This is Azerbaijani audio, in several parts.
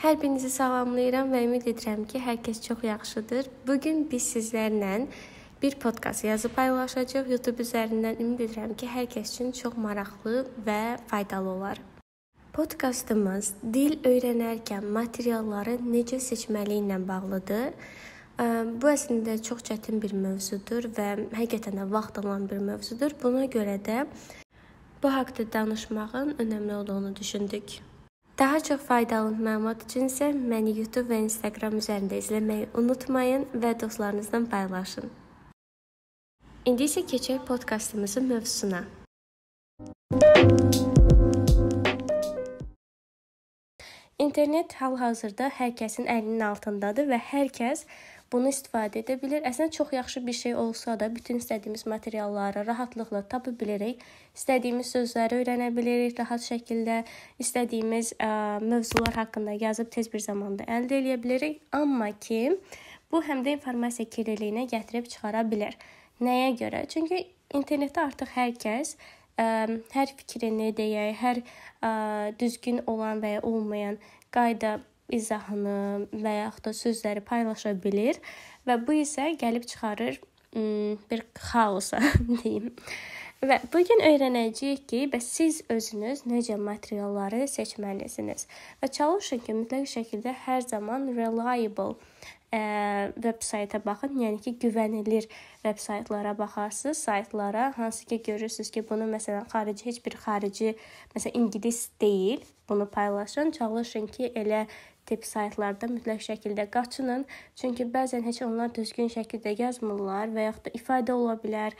Hər birinizi salamlayıram və ümid edirəm ki, hər kəs çox yaxşıdır. Bu gün biz sizlərlə bir podkast yazı paylaşacağıq YouTube üzərindən. Ümid edirəm ki, hər kəs üçün çox maraqlı və faydalı olar. Podkastımız dil öyrənərkən materialları necə seçməli ilə bağlıdır. Bu əslində çox çətin bir mövzudur və həqiqətən də vaxt alan bir mövzudur. Buna görə də bu haqqda danışmağın önəmli olduğunu düşündük. Daha çox faydalı məlumat üçün isə məni YouTube və Instagram üzərində izləməyi unutmayın və dostlarınızla paylaşın. İndi isə keçək podkastımızın mövzusuna. İnternet hal-hazırda hər kəsin əlinin altındadır və hər kəs bunu istifadə edə bilir. Əslində çox yaxşı bir şey olsa da, bütün istədiyimiz materialları rahatlıqla tapa bilərik. İstədiyimiz sözləri öyrənə bilərik rahat şəkildə, istədiyimiz ə, e, mövzular haqqında yazıb tez bir zamanda əldə edə bilərik. Amma ki, bu həm də informasiya kirliliyinə gətirib çıxara bilər. Nəyə görə? Çünki internetdə artıq hər kəs ə, e, hər fikrini deyək, hər ə, e, düzgün olan və ya olmayan qayda izahını və yaxud da sözləri paylaşa bilir və bu isə gəlib çıxarır hmm, bir xaosa deyim. Və bu gün öyrənəcəyik ki, bəs siz özünüz necə materialları seçməlisiniz və çalışın ki, mütləq şəkildə hər zaman reliable ə, e, vebsayta baxın, yəni ki, güvənilir vebsaytlara baxarsınız, saytlara hansı ki, görürsüz ki, bunu məsələn xarici heç bir xarici, məsələn ingilis deyil, bunu paylaşın, çalışın ki, elə tip saytlarda mütləq şəkildə qaçının. Çünki bəzən heç onlar düzgün şəkildə yazmırlar və yaxud da ifadə ola bilər,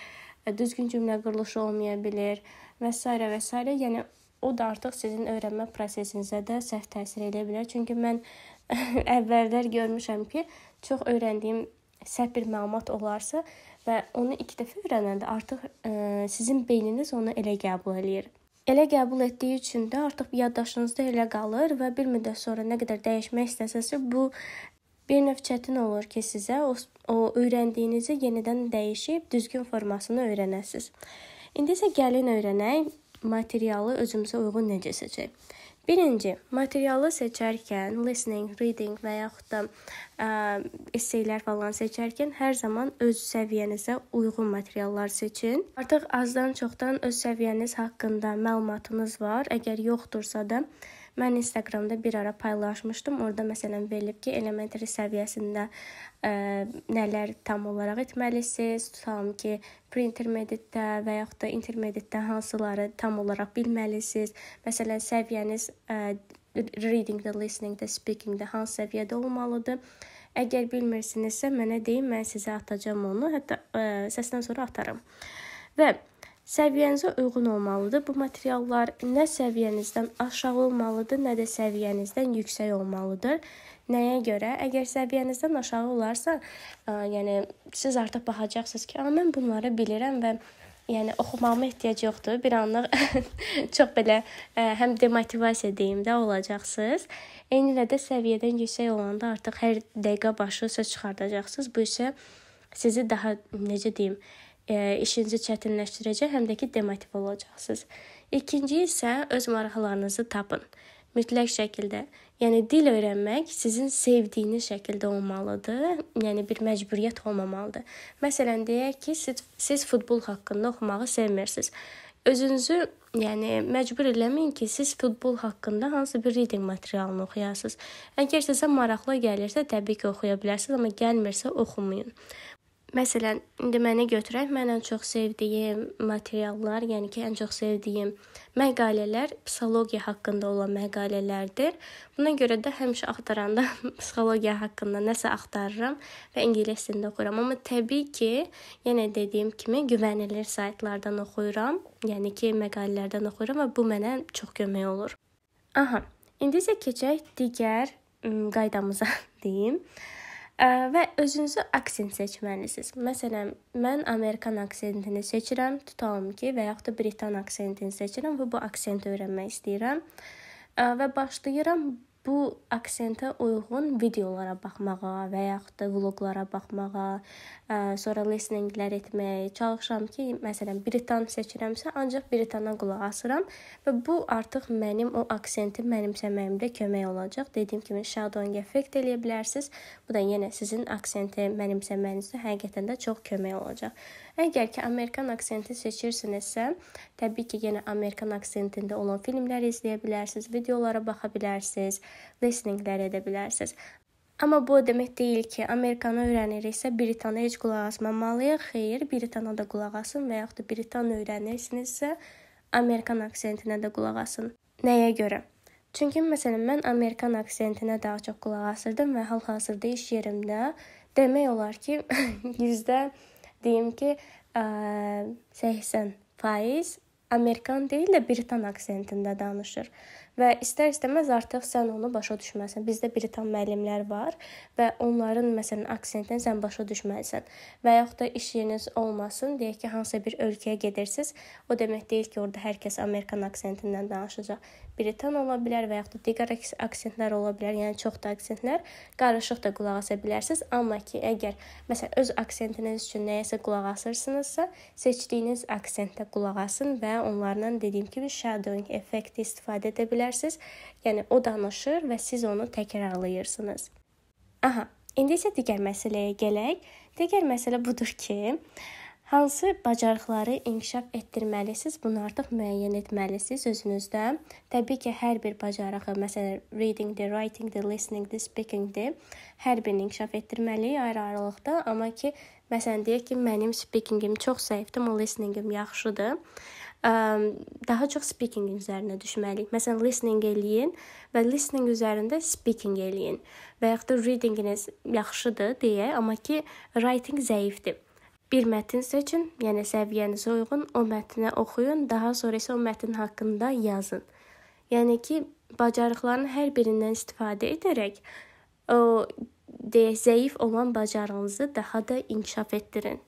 e, düzgün cümlə quruluşu olmaya bilər və s. və s. Yəni o da artıq sizin öyrənmə prosesinizə də səhv təsir edə bilər. Çünki mən əvvəllər görmüşəm ki, çox öyrəndiyim səhv bir məlumat olarsa və onu 2 dəfə öyrənəndə artıq ə, e, sizin beyniniz onu elə qəbul eləyir. Elə qəbul etdiyi üçün də artıq yaddaşınızda elə qalır və bir müddət sonra nə qədər dəyişmək istəsəz, bu bir növ çətin olur ki, sizə o, o öyrəndiyinizi yenidən dəyişib düzgün formasını öyrənəsiz. İndi isə gəlin öyrənək materialı özümüzə uyğun necə seçək. Birinci, materialı seçərkən, listening, reading və yaxud da ə, esseylər falan seçərkən hər zaman öz səviyyənizə uyğun materiallar seçin. Artıq azdan çoxdan öz səviyyəniz haqqında məlumatınız var. Əgər yoxdursa da Mən Instagramda bir ara paylaşmışdım. Orda məsələn verilib ki, elementary səviyyəsində ə, e, nələr tam olaraq etməlisiniz? Tutalım ki, pre-intermediate-də və yaxud da intermediate-də hansıları tam olaraq bilməlisiniz? Məsələn, səviyyəniz ə, e, reading-də, listening-də, speaking-də hansı səviyyədə olmalıdır? Əgər bilmirsinizsə, mənə deyin, mən sizə atacağam onu, hətta ə, e, səsdən sonra atarım. Və Səviyyənizə uyğun olmalıdır bu materiallar. Nə səviyyənizdən aşağı olmalıdır, nə də səviyyənizdən yüksək olmalıdır. Nəyə görə? Əgər səviyyənizdən aşağı olarsa, ə, yəni siz artıq baxacaqsınız ki, mən bunları bilirəm və yəni oxumağıma ehtiyac yoxdur. Bir anlıq çox belə ə, həm demotivasiya deyim də olacaqsınız. Eynilə də səviyyədən yüksək olanda artıq hər dəqiqə başı söz çıxardacaqsınız. Bu isə sizi daha necə deyim, E, işinizi çətinləşdirəcək, həm də ki demotiv olacaqsınız. İkinci isə öz maraqlarınızı tapın. Mütləq şəkildə. Yəni dil öyrənmək sizin sevdiyiniz şəkildə olmalıdır. Yəni bir məcburiyyət olmamalıdır. Məsələn deyək ki, siz, siz futbol haqqında oxumağı sevmirsiniz. Özünüzü yəni məcbur eləməyin ki, siz futbol haqqında hansı bir reading materialını oxuyasınız. Əgər sizə maraqlı gəlirsə, təbii ki, oxuya bilərsiniz, amma gəlmirsə, oxumayın. Məsələn, indi mənə götürək, mən ən çox sevdiyim materiallar, yəni ki, ən çox sevdiyim məqalələr psixologiya haqqında olan məqalələrdir. Buna görə də həmişə axtaranda psixologiya haqqında nəsə axtarıram və ingilis dilində oxuyuram. Amma təbii ki, yenə dediyim kimi güvənilir saytlardan oxuyuram, yəni ki, məqalələrdən oxuyuram və bu mənə çox kömək olur. Aha, indi isə keçək digər qaydamıza deyim və özünüzə aksent seçməlisiniz. Məsələn, mən Amerikan aksentini seçirəm, tutalım ki, və yaxud da Britan aksentini seçirəm və bu aksenti öyrənmək istəyirəm və başlayıram bu aksentə uyğun videolara baxmağa və yaxud da vloqlara baxmağa, ə, sonra listeninglər etməyə çalışıram ki, məsələn, Britan seçirəmsə, ancaq Britana qulaq asıram və bu artıq mənim o aksenti mənimsəməyimdə kömək olacaq. Dəydiyim kimi shadowing effekt eləyə bilərsiniz. Bu da yenə sizin aksenti mənimsəməyinizə həqiqətən də çox kömək olacaq. Əgər ki, Amerikan aksenti seçirsinizsə, təbii ki, yenə Amerikan aksentində olan filmləri izləyə bilərsiniz, videolara baxa bilərsiniz listeninqlər edə bilərsiniz. Amma bu o demək deyil ki, Amerikanı öyrəniriksə Britana heç qulaq asmamalıyıq. Xeyr, Britana da qulaq asın və yaxud da Britan öyrənirsinizsə Amerikan aksentinə də qulaq asın. Nəyə görə? Çünki məsələn mən Amerikan aksentinə daha çox qulaq asırdım və hal-hazırda iş yerimdə demək olar ki, yüzdə deyim ki, ə, 80% Amerikan deyil də Britan aksentində danışır və istər-istəməz artıq sən onu başa düşməlisən. Bizdə Britan müəllimlər var və onların məsələn aksentini sən başa düşməlisən. Və yaxud da iş yeriniz olmasın, deyək ki, hansısa bir ölkəyə gedirsiz, o demək deyil ki, orada hər kəs Amerikan aksentindən danışacaq. Britan ola bilər və yaxud da digər aksentlər ola bilər. Yəni çox da aksentlər qarışıq da qulaq asa bilərsiniz. Amma ki, əgər məsələn öz aksentiniz üçün nəyəsə qulaq asırsınızsa, seçdiyiniz aksentə qulaq asın və onlardan dediyim kimi shadowing effekti istifadə edə bilərsiniz bilərsiniz. Yəni o danışır və siz onu təkrarlayırsınız. Aha, indi isə digər məsələyə gələk. Digər məsələ budur ki, hansı bacarıqları inkişaf etdirməlisiniz, bunu artıq müəyyən etməlisiniz özünüzdə. Təbii ki, hər bir bacarığı, məsələn, reading, the writing, the listening, the speaking, the hər birini inkişaf etdirməliyik ayrı-ayrılıqda, amma ki, məsələn, deyək ki, mənim speakingim çox zəifdir, amma listeningim yaxşıdır daha çox speaking üzərinə düşməliyik. Məsələn, listening eləyin və listening üzərində speaking eləyin. Və yaxud da readinginiz yaxşıdır deyə, amma ki writing zəifdir. Bir mətn seçin, yəni səviyyənizə uyğun o mətni oxuyun, daha sonra isə o mətn haqqında yazın. Yəni ki, bacarıqların hər birindən istifadə edərək o deyək zəif olan bacarığınızı daha da inkişaf etdirin.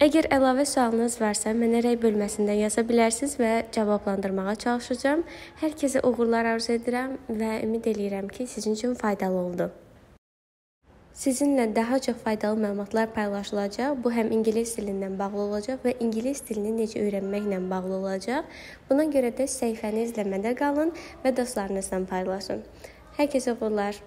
Əgər əlavə sualınız varsa, mənə rəy bölməsində yaza bilərsiniz və cavablandırmağa çalışacağam. Hər kəsə uğurlar arzu edirəm və ümid eləyirəm ki, sizin üçün faydalı oldu. Sizinlə daha çox faydalı məlumatlar paylaşılacaq. Bu həm ingilis dilindən bağlı olacaq və ingilis dilini necə öyrənməklə bağlı olacaq. Buna görə də səhifəni izləmədə qalın və dostlarınızla paylaşın. Hər kəsə uğurlar.